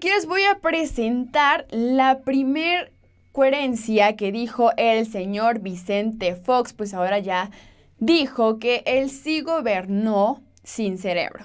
aquí les voy a presentar la primer coherencia que dijo el señor Vicente Fox, pues ahora ya dijo que él sí gobernó sin cerebro.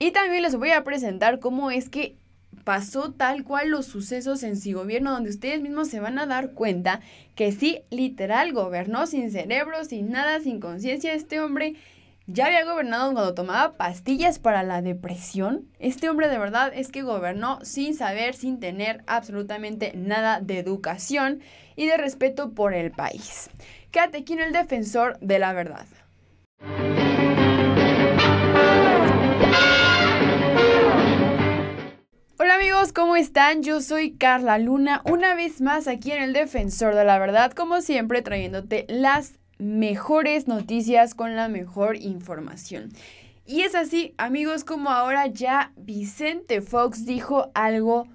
Y también les voy a presentar cómo es que pasó tal cual los sucesos en su gobierno, donde ustedes mismos se van a dar cuenta que sí, literal, gobernó sin cerebro, sin nada, sin conciencia este hombre ya había gobernado cuando tomaba pastillas para la depresión. Este hombre de verdad es que gobernó sin saber, sin tener absolutamente nada de educación y de respeto por el país. Quédate aquí en el defensor de la verdad. Hola amigos, ¿cómo están? Yo soy Carla Luna, una vez más aquí en el Defensor de la Verdad, como siempre trayéndote las mejores noticias con la mejor información. Y es así, amigos, como ahora ya Vicente Fox dijo algo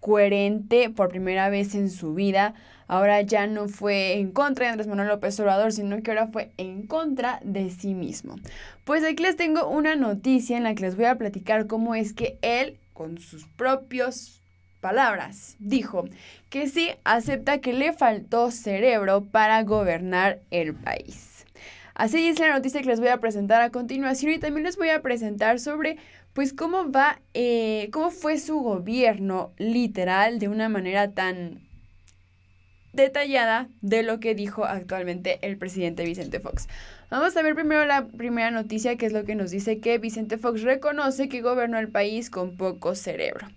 coherente por primera vez en su vida. Ahora ya no fue en contra de Andrés Manuel López Obrador, sino que ahora fue en contra de sí mismo. Pues aquí les tengo una noticia en la que les voy a platicar cómo es que él, con sus propios palabras. Dijo que sí acepta que le faltó cerebro para gobernar el país. Así es la noticia que les voy a presentar a continuación y también les voy a presentar sobre pues cómo va, eh, cómo fue su gobierno literal de una manera tan detallada de lo que dijo actualmente el presidente Vicente Fox. Vamos a ver primero la primera noticia que es lo que nos dice que Vicente Fox reconoce que gobernó el país con poco cerebro.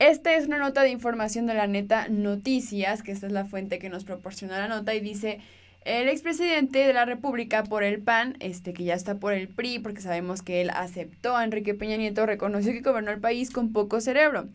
Esta es una nota de información de la neta Noticias, que esta es la fuente que nos proporcionó la nota y dice, el expresidente de la República por el PAN, este que ya está por el PRI, porque sabemos que él aceptó a Enrique Peña Nieto, reconoció que gobernó el país con poco cerebro.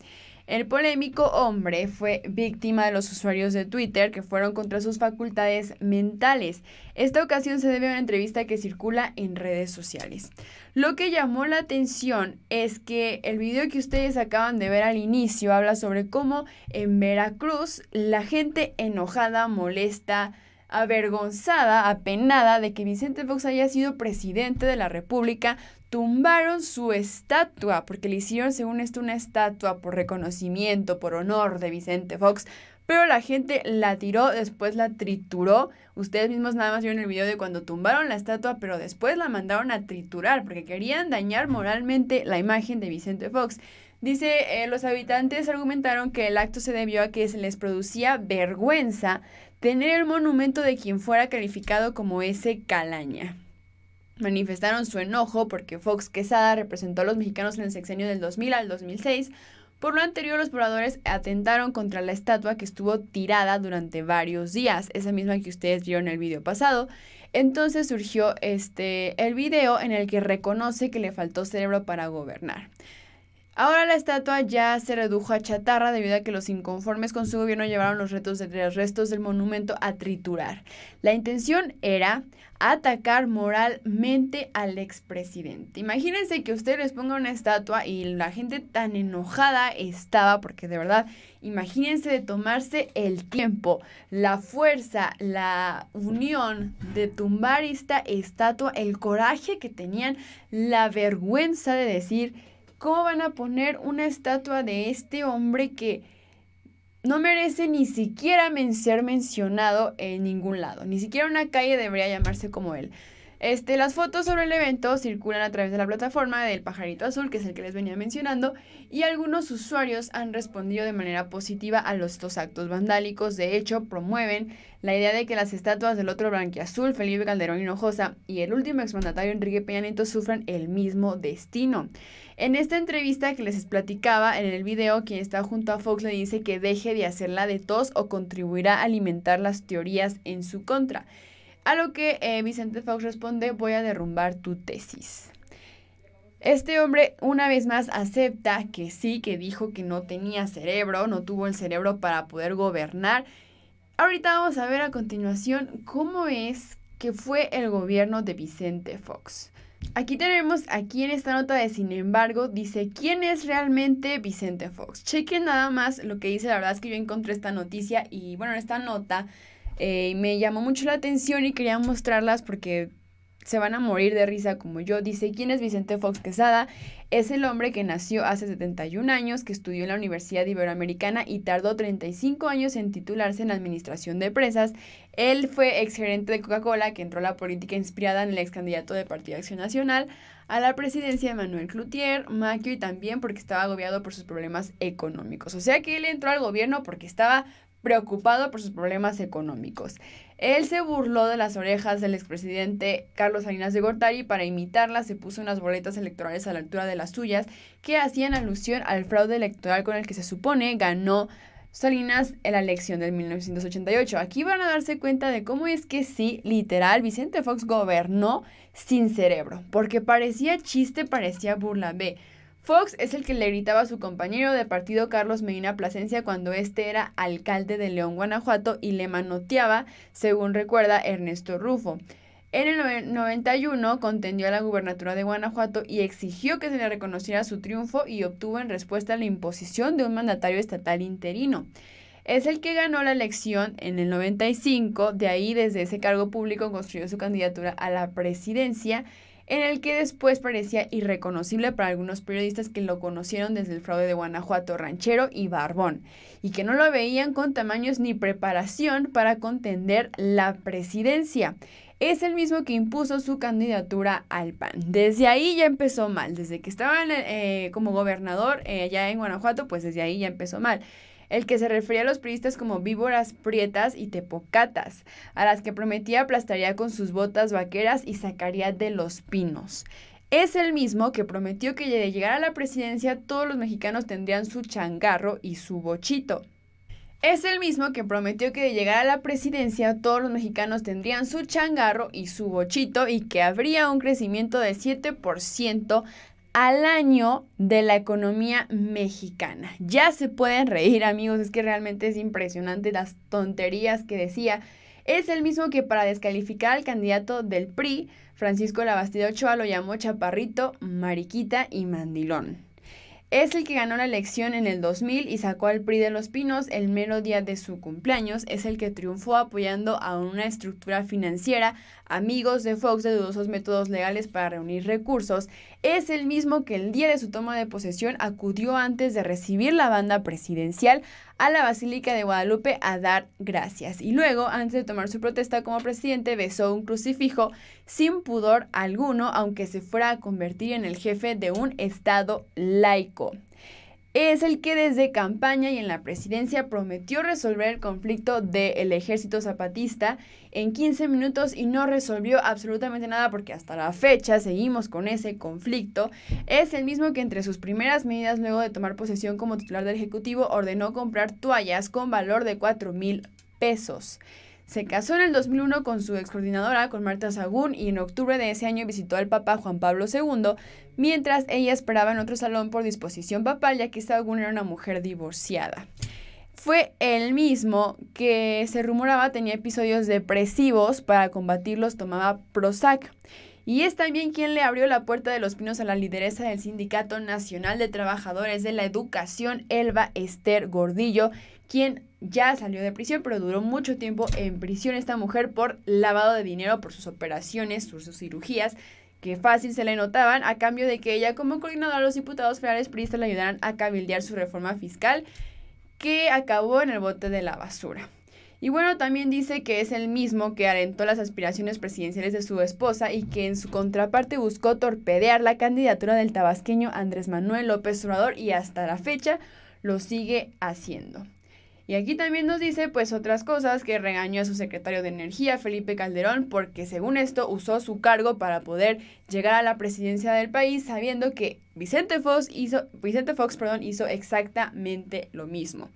El polémico hombre fue víctima de los usuarios de Twitter que fueron contra sus facultades mentales. Esta ocasión se debe a una entrevista que circula en redes sociales. Lo que llamó la atención es que el video que ustedes acaban de ver al inicio habla sobre cómo en Veracruz la gente enojada, molesta, avergonzada, apenada de que Vicente Fox haya sido presidente de la República, tumbaron su estatua, porque le hicieron, según esto, una estatua por reconocimiento, por honor de Vicente Fox. Pero la gente la tiró, después la trituró. Ustedes mismos nada más vieron el video de cuando tumbaron la estatua, pero después la mandaron a triturar porque querían dañar moralmente la imagen de Vicente Fox. Dice, eh, los habitantes argumentaron que el acto se debió a que se les producía vergüenza tener el monumento de quien fuera calificado como ese calaña. Manifestaron su enojo porque Fox Quesada representó a los mexicanos en el sexenio del 2000 al 2006. Por lo anterior, los pobladores atentaron contra la estatua que estuvo tirada durante varios días, esa misma que ustedes vieron en el video pasado. Entonces surgió este, el video en el que reconoce que le faltó cerebro para gobernar. Ahora la estatua ya se redujo a chatarra debido a que los inconformes con su gobierno llevaron los, los restos del monumento a triturar. La intención era atacar moralmente al expresidente. Imagínense que ustedes les ponga una estatua y la gente tan enojada estaba, porque de verdad, imagínense de tomarse el tiempo, la fuerza, la unión de tumbar esta estatua, el coraje que tenían, la vergüenza de decir ¿Cómo van a poner una estatua de este hombre que no merece ni siquiera ser mencionado en ningún lado? Ni siquiera una calle debería llamarse como él. Este, las fotos sobre el evento circulan a través de la plataforma del pajarito azul, que es el que les venía mencionando, y algunos usuarios han respondido de manera positiva a los dos actos vandálicos. De hecho, promueven la idea de que las estatuas del otro blanquiazul, Felipe Calderón Hinojosa, y el último exmandatario Enrique Peña Nieto sufran el mismo destino. En esta entrevista que les platicaba en el video, quien está junto a Fox le dice que deje de hacerla de tos o contribuirá a alimentar las teorías en su contra. A lo que eh, Vicente Fox responde, voy a derrumbar tu tesis. Este hombre una vez más acepta que sí, que dijo que no tenía cerebro, no tuvo el cerebro para poder gobernar Ahorita vamos a ver a continuación cómo es que fue el gobierno de Vicente Fox. Aquí tenemos, aquí en esta nota de sin embargo, dice quién es realmente Vicente Fox. Chequen nada más lo que dice, la verdad es que yo encontré esta noticia y bueno, esta nota eh, me llamó mucho la atención y quería mostrarlas porque se van a morir de risa como yo. Dice, ¿quién es Vicente Fox Quesada? Es el hombre que nació hace 71 años, que estudió en la Universidad Iberoamericana y tardó 35 años en titularse en Administración de presas. Él fue exgerente de Coca-Cola, que entró a la política inspirada en el ex candidato de Partido Acción Nacional a la presidencia de Manuel Cloutier, Maquio y también porque estaba agobiado por sus problemas económicos. O sea que él entró al gobierno porque estaba preocupado por sus problemas económicos. Él se burló de las orejas del expresidente Carlos Salinas de Gortari para imitarlas se puso unas boletas electorales a la altura de las suyas que hacían alusión al fraude electoral con el que se supone ganó Salinas en la elección del 1988. Aquí van a darse cuenta de cómo es que sí, literal, Vicente Fox gobernó sin cerebro, porque parecía chiste, parecía burla. B. Fox es el que le gritaba a su compañero de partido Carlos Medina Plasencia cuando este era alcalde de León, Guanajuato, y le manoteaba, según recuerda Ernesto Rufo. En el 91 contendió a la gubernatura de Guanajuato y exigió que se le reconociera su triunfo y obtuvo en respuesta la imposición de un mandatario estatal interino. Es el que ganó la elección en el 95, de ahí desde ese cargo público construyó su candidatura a la presidencia en el que después parecía irreconocible para algunos periodistas que lo conocieron desde el fraude de Guanajuato ranchero y Barbón, y que no lo veían con tamaños ni preparación para contender la presidencia. Es el mismo que impuso su candidatura al PAN. Desde ahí ya empezó mal, desde que estaba eh, como gobernador eh, allá en Guanajuato, pues desde ahí ya empezó mal el que se refería a los priistas como víboras prietas y tepocatas, a las que prometía aplastaría con sus botas vaqueras y sacaría de los pinos. Es el mismo que prometió que de llegar a la presidencia todos los mexicanos tendrían su changarro y su bochito. Es el mismo que prometió que de llegar a la presidencia todos los mexicanos tendrían su changarro y su bochito y que habría un crecimiento de 7% al año de la economía mexicana. Ya se pueden reír amigos, es que realmente es impresionante las tonterías que decía. Es el mismo que para descalificar al candidato del PRI, Francisco Labastida Ochoa lo llamó chaparrito, mariquita y mandilón. Es el que ganó la elección en el 2000 y sacó al PRI de los Pinos el mero día de su cumpleaños. Es el que triunfó apoyando a una estructura financiera, amigos de Fox de dudosos métodos legales para reunir recursos. Es el mismo que el día de su toma de posesión acudió antes de recibir la banda presidencial a la Basílica de Guadalupe a dar gracias y luego, antes de tomar su protesta como presidente, besó un crucifijo sin pudor alguno, aunque se fuera a convertir en el jefe de un Estado laico es el que desde campaña y en la presidencia prometió resolver el conflicto del ejército zapatista en 15 minutos y no resolvió absolutamente nada porque hasta la fecha seguimos con ese conflicto. Es el mismo que entre sus primeras medidas luego de tomar posesión como titular del Ejecutivo ordenó comprar toallas con valor de 4 mil pesos. Se casó en el 2001 con su excoordinadora, con Marta Sagún, y en octubre de ese año visitó al Papa Juan Pablo II, mientras ella esperaba en otro salón por disposición papal, ya que Sagún era una mujer divorciada. Fue el mismo que se rumoraba tenía episodios depresivos para combatirlos, tomaba Prozac. Y es también quien le abrió la puerta de los pinos a la lideresa del Sindicato Nacional de Trabajadores de la Educación, Elba Esther Gordillo, quien ya salió de prisión, pero duró mucho tiempo en prisión esta mujer por lavado de dinero, por sus operaciones, por sus cirugías que fácil se le notaban a cambio de que ella como coordinadora de los diputados federales priistas le ayudaran a cabildear su reforma fiscal que acabó en el bote de la basura. Y bueno, también dice que es el mismo que alentó las aspiraciones presidenciales de su esposa y que en su contraparte buscó torpedear la candidatura del tabasqueño Andrés Manuel López Obrador y hasta la fecha lo sigue haciendo. Y aquí también nos dice pues otras cosas que regañó a su secretario de Energía, Felipe Calderón, porque según esto usó su cargo para poder llegar a la presidencia del país sabiendo que Vicente Fox hizo, Vicente Fox, hizo exactamente lo mismo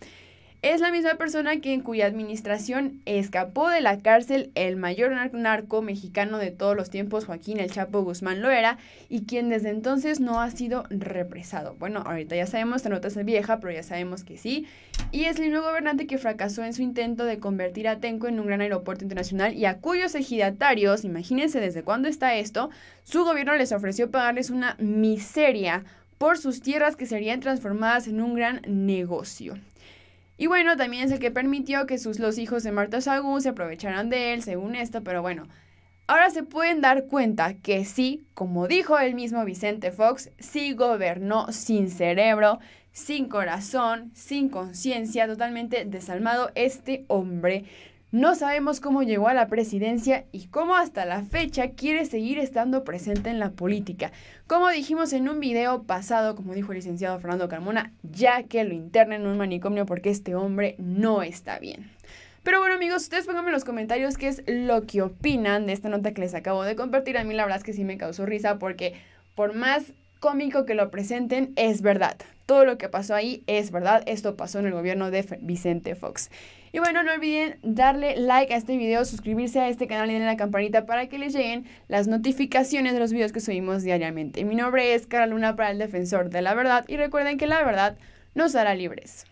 es la misma persona que en cuya administración escapó de la cárcel el mayor narco mexicano de todos los tiempos, Joaquín El Chapo Guzmán Loera, y quien desde entonces no ha sido represado. Bueno, ahorita ya sabemos, esta nota es vieja, pero ya sabemos que sí. Y es el nuevo gobernante que fracasó en su intento de convertir a Tenco en un gran aeropuerto internacional y a cuyos ejidatarios, imagínense desde cuándo está esto, su gobierno les ofreció pagarles una miseria por sus tierras que serían transformadas en un gran negocio. Y bueno, también es el que permitió que sus los hijos de Marta Sagún se aprovecharan de él, según esto, pero bueno. Ahora se pueden dar cuenta que sí, como dijo el mismo Vicente Fox, sí gobernó sin cerebro, sin corazón, sin conciencia, totalmente desalmado este hombre. No sabemos cómo llegó a la presidencia y cómo hasta la fecha quiere seguir estando presente en la política. Como dijimos en un video pasado, como dijo el licenciado Fernando Carmona, ya que lo internen en un manicomio porque este hombre no está bien. Pero bueno amigos, ustedes pónganme en los comentarios qué es lo que opinan de esta nota que les acabo de compartir. A mí la verdad es que sí me causó risa porque por más cómico que lo presenten, es verdad todo lo que pasó ahí es verdad. Esto pasó en el gobierno de Vicente Fox. Y bueno, no olviden darle like a este video, suscribirse a este canal y denle la campanita para que les lleguen las notificaciones de los videos que subimos diariamente. Mi nombre es Cara Luna para el Defensor de la Verdad y recuerden que la verdad nos hará libres.